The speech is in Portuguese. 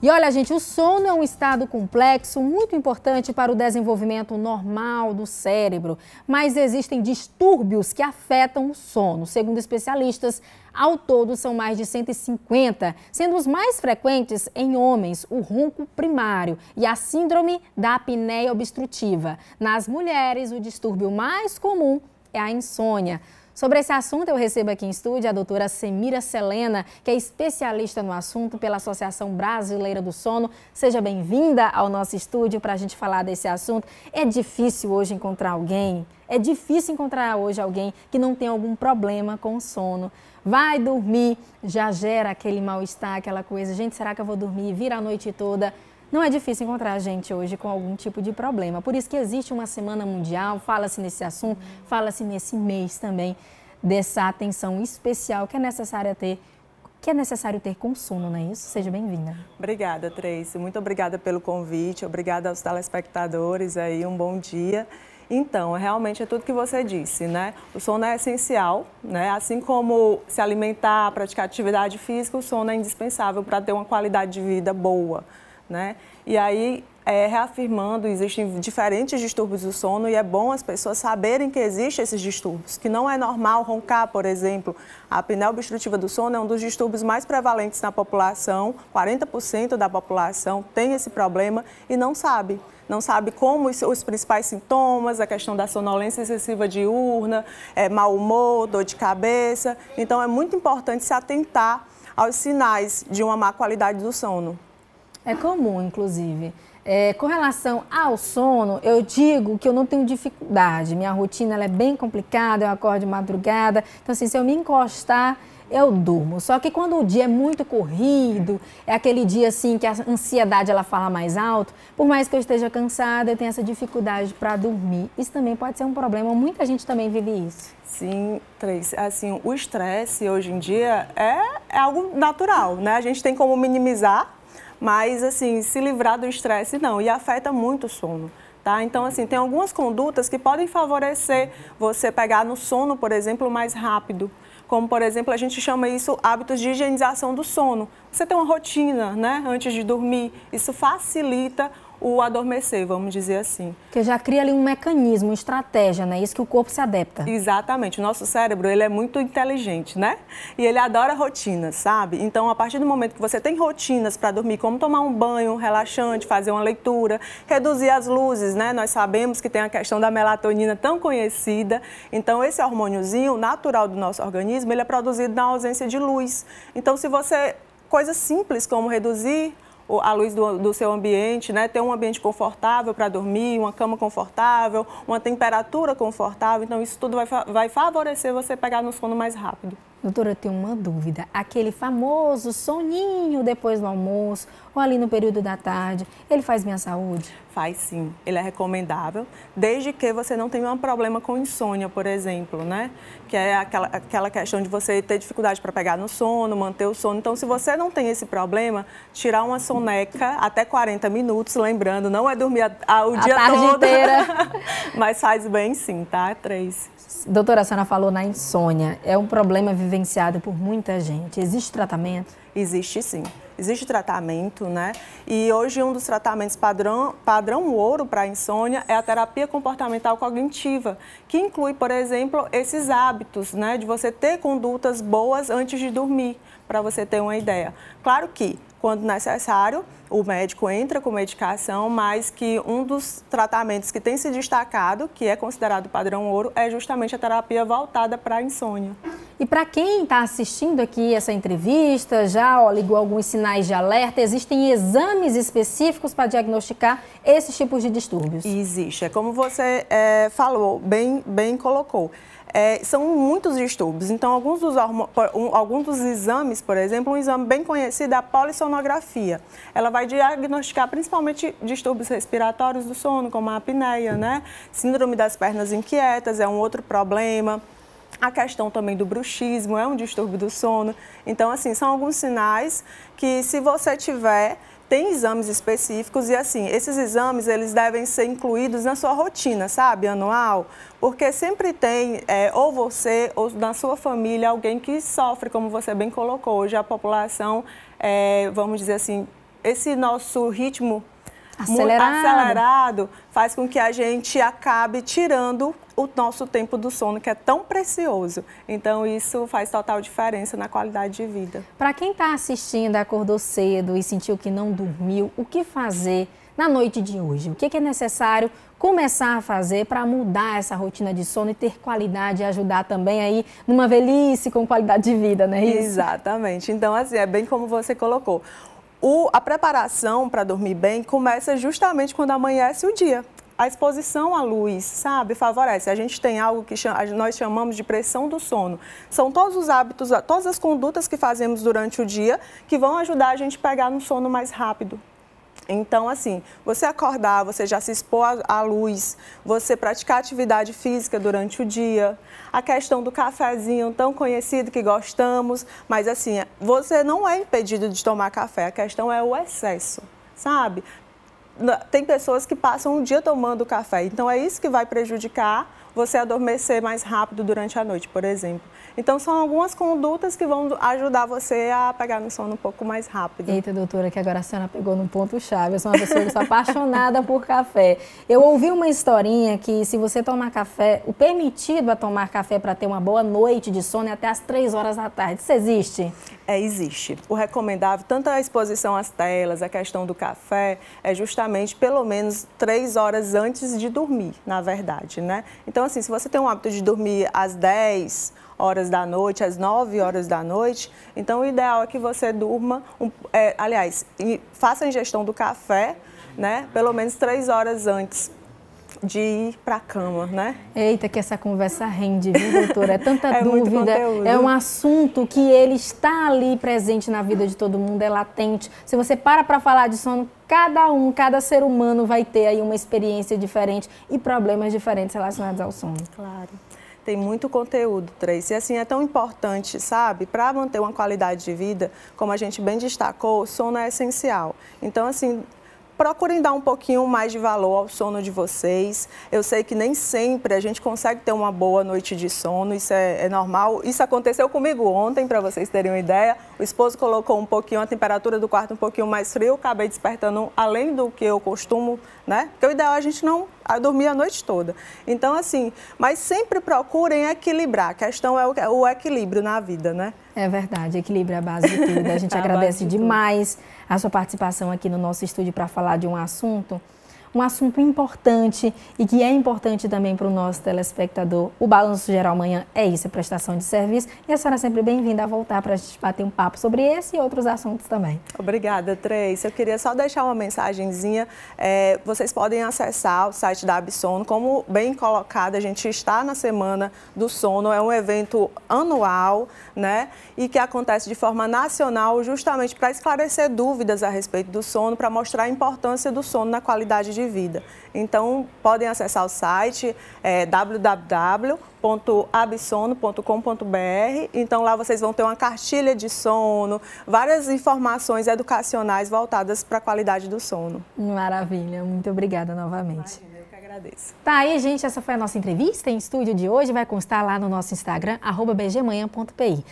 E olha, gente, o sono é um estado complexo, muito importante para o desenvolvimento normal do cérebro, mas existem distúrbios que afetam o sono. Segundo especialistas, ao todo são mais de 150, sendo os mais frequentes em homens o ronco primário e a síndrome da apneia obstrutiva. Nas mulheres, o distúrbio mais comum é a insônia. Sobre esse assunto, eu recebo aqui em estúdio a doutora Semira Selena, que é especialista no assunto pela Associação Brasileira do Sono. Seja bem-vinda ao nosso estúdio para a gente falar desse assunto. É difícil hoje encontrar alguém, é difícil encontrar hoje alguém que não tem algum problema com o sono. Vai dormir, já gera aquele mal-estar, aquela coisa, gente, será que eu vou dormir? Vira a noite toda não é difícil encontrar a gente hoje com algum tipo de problema. Por isso que existe uma semana mundial, fala-se nesse assunto, fala-se nesse mês também dessa atenção especial que é necessária ter que é necessário ter com sono, não é isso? Seja bem-vinda. Obrigada, Tracy. Muito obrigada pelo convite. Obrigada aos telespectadores aí. Um bom dia. Então, realmente é tudo que você disse, né? O sono é essencial, né? Assim como se alimentar, praticar atividade física, o sono é indispensável para ter uma qualidade de vida boa né? E aí, é, reafirmando, existem diferentes distúrbios do sono e é bom as pessoas saberem que existem esses distúrbios, que não é normal roncar, por exemplo. A apneia obstrutiva do sono é um dos distúrbios mais prevalentes na população, 40% da população tem esse problema e não sabe não sabe como os, os, principais sintomas, a questão da sonolência excessiva diurna, é, mau humor, dor de cabeça. Então, é muito importante se atentar aos sinais de uma má qualidade do sono. É comum, inclusive. É, com relação ao sono, eu digo que eu não tenho dificuldade. Minha rotina ela é bem complicada, eu acordo de madrugada. Então, assim, se eu me encostar, eu durmo. Só que quando o dia é muito corrido, é aquele dia assim que a ansiedade ela fala mais alto, por mais que eu esteja cansada, eu tenho essa dificuldade para dormir. Isso também pode ser um problema, muita gente também vive isso. Sim, Três. Assim, o estresse hoje em dia é, é algo natural, né? A gente tem como minimizar mas, assim, se livrar do estresse, não. E afeta muito o sono. Tá? Então, assim, tem algumas condutas que podem favorecer você pegar no sono, por exemplo, mais rápido. Como, por exemplo, a gente chama isso hábitos de higienização do sono. Você tem uma rotina, né, antes de dormir. Isso facilita o adormecer, vamos dizer assim. Que já cria ali um mecanismo, uma estratégia, né? É isso que o corpo se adapta. Exatamente. O nosso cérebro, ele é muito inteligente, né? E ele adora rotinas, sabe? Então, a partir do momento que você tem rotinas para dormir, como tomar um banho um relaxante, fazer uma leitura, reduzir as luzes, né? Nós sabemos que tem a questão da melatonina tão conhecida. Então, esse hormôniozinho natural do nosso organismo, ele é produzido na ausência de luz. Então, se você coisas simples como reduzir a luz do, do seu ambiente, né? ter um ambiente confortável para dormir, uma cama confortável, uma temperatura confortável. Então, isso tudo vai, vai favorecer você pegar no sono mais rápido. Doutora, eu tenho uma dúvida. Aquele famoso soninho depois do almoço ou ali no período da tarde, ele faz minha saúde? Faz sim, ele é recomendável, desde que você não tenha um problema com insônia, por exemplo, né? Que é aquela, aquela questão de você ter dificuldade para pegar no sono, manter o sono. Então, se você não tem esse problema, tirar uma soneca até 40 minutos, lembrando, não é dormir a, a, o a dia tarde todo. Inteira. mas faz bem sim, tá? Três. Doutora, a senhora falou na insônia. É um problema vivenciado por muita gente. Existe tratamento? Existe sim. Existe tratamento, né? E hoje um dos tratamentos padrão, padrão ouro para insônia é a terapia comportamental cognitiva, que inclui, por exemplo, esses hábitos, né? De você ter condutas boas antes de dormir, para você ter uma ideia. Claro que quando necessário, o médico entra com medicação, mas que um dos tratamentos que tem se destacado, que é considerado padrão ouro, é justamente a terapia voltada para a insônia. E para quem está assistindo aqui essa entrevista, já ó, ligou alguns sinais de alerta, existem exames específicos para diagnosticar esses tipos de distúrbios? Existe. É como você é, falou, bem, bem colocou. É, são muitos distúrbios. Então, alguns dos, alguns dos exames, por exemplo, um exame bem conhecido é a polissonografia. Ela vai diagnosticar principalmente distúrbios respiratórios do sono, como a apneia, né? Síndrome das pernas inquietas é um outro problema. A questão também do bruxismo é um distúrbio do sono. Então, assim, são alguns sinais que se você tiver, tem exames específicos e assim, esses exames eles devem ser incluídos na sua rotina, sabe, anual, porque sempre tem é, ou você ou na sua família alguém que sofre, como você bem colocou. Hoje a população, é, vamos dizer assim, esse nosso ritmo acelerado. acelerado faz com que a gente acabe tirando o nosso tempo do sono, que é tão precioso. Então, isso faz total diferença na qualidade de vida. Para quem está assistindo, acordou cedo e sentiu que não dormiu, o que fazer na noite de hoje? O que é necessário começar a fazer para mudar essa rotina de sono e ter qualidade e ajudar também aí numa velhice com qualidade de vida, né? Exatamente. Então, assim, é bem como você colocou. O, a preparação para dormir bem começa justamente quando amanhece o dia a exposição à luz, sabe, favorece. A gente tem algo que chama, nós chamamos de pressão do sono. São todos os hábitos, todas as condutas que fazemos durante o dia que vão ajudar a gente a pegar no sono mais rápido. Então, assim, você acordar, você já se expor à luz, você praticar atividade física durante o dia, a questão do cafezinho tão conhecido que gostamos, mas assim, você não é impedido de tomar café, a questão é o excesso sabe? tem pessoas que passam um dia tomando café. Então, é isso que vai prejudicar você adormecer mais rápido durante a noite, por exemplo. Então, são algumas condutas que vão ajudar você a pegar no sono um pouco mais rápido. Eita, doutora, que agora a senhora pegou no ponto-chave. Eu sou uma pessoa que sou apaixonada por café. Eu ouvi uma historinha que se você tomar café, o permitido a tomar café para ter uma boa noite de sono é até as três horas da tarde. Isso existe? é, existe. O recomendável, tanto a exposição às telas, a questão do café, é justamente pelo menos três horas antes de dormir, na verdade, né? Então, assim, se você tem um hábito de dormir às 10 horas da noite, às 9 horas da noite, então o ideal é que você durma, um, é, aliás, faça a ingestão do café, né? Pelo menos três horas antes de ir para a cama, né? Eita, que essa conversa rende, viu, doutora? É tanta é dúvida, é um assunto que ele está ali presente na vida de todo mundo, é latente. Se você para para falar de sono, cada um, cada ser humano vai ter aí uma experiência diferente e problemas diferentes relacionados ao sono. Claro tem muito conteúdo, Tracy. E assim, é tão importante, sabe? Para manter uma qualidade de vida, como a gente bem destacou, o sono é essencial. Então, assim, procurem dar um pouquinho mais de valor ao sono de vocês. Eu sei que nem sempre a gente consegue ter uma boa noite de sono, isso é, é normal. Isso aconteceu comigo ontem, para vocês terem uma ideia. O esposo colocou um pouquinho a temperatura do quarto um pouquinho mais frio, acabei despertando além do que eu costumo, né? Porque o ideal é a gente não a eu a noite toda. Então, assim, mas sempre procurem equilibrar. A questão é o, é o equilíbrio na vida, né? É verdade, equilíbrio é a base de tudo. A gente é a agradece demais tudo. a sua participação aqui no nosso estúdio para falar de um assunto um assunto importante e que é importante também para o nosso telespectador. O Balanço Geral Amanhã é isso, é prestação de serviço. E a senhora é sempre bem-vinda a voltar para a gente bater um papo sobre esse e outros assuntos também. Obrigada, Três. Eu queria só deixar uma mensagenzinha. É, vocês podem acessar o site da Absono. Como bem colocado, a gente está na Semana do Sono. É um evento anual, né? E que acontece de forma nacional justamente para esclarecer dúvidas a respeito do sono, para mostrar a importância do sono na qualidade de de vida. Então, podem acessar o site é, www.absono.com.br. Então, lá vocês vão ter uma cartilha de sono, várias informações educacionais voltadas para a qualidade do sono. Maravilha, muito obrigada novamente. agradeço. Tá aí, gente, essa foi a nossa entrevista em estúdio de hoje. Vai constar lá no nosso Instagram, bgmanhã.pi.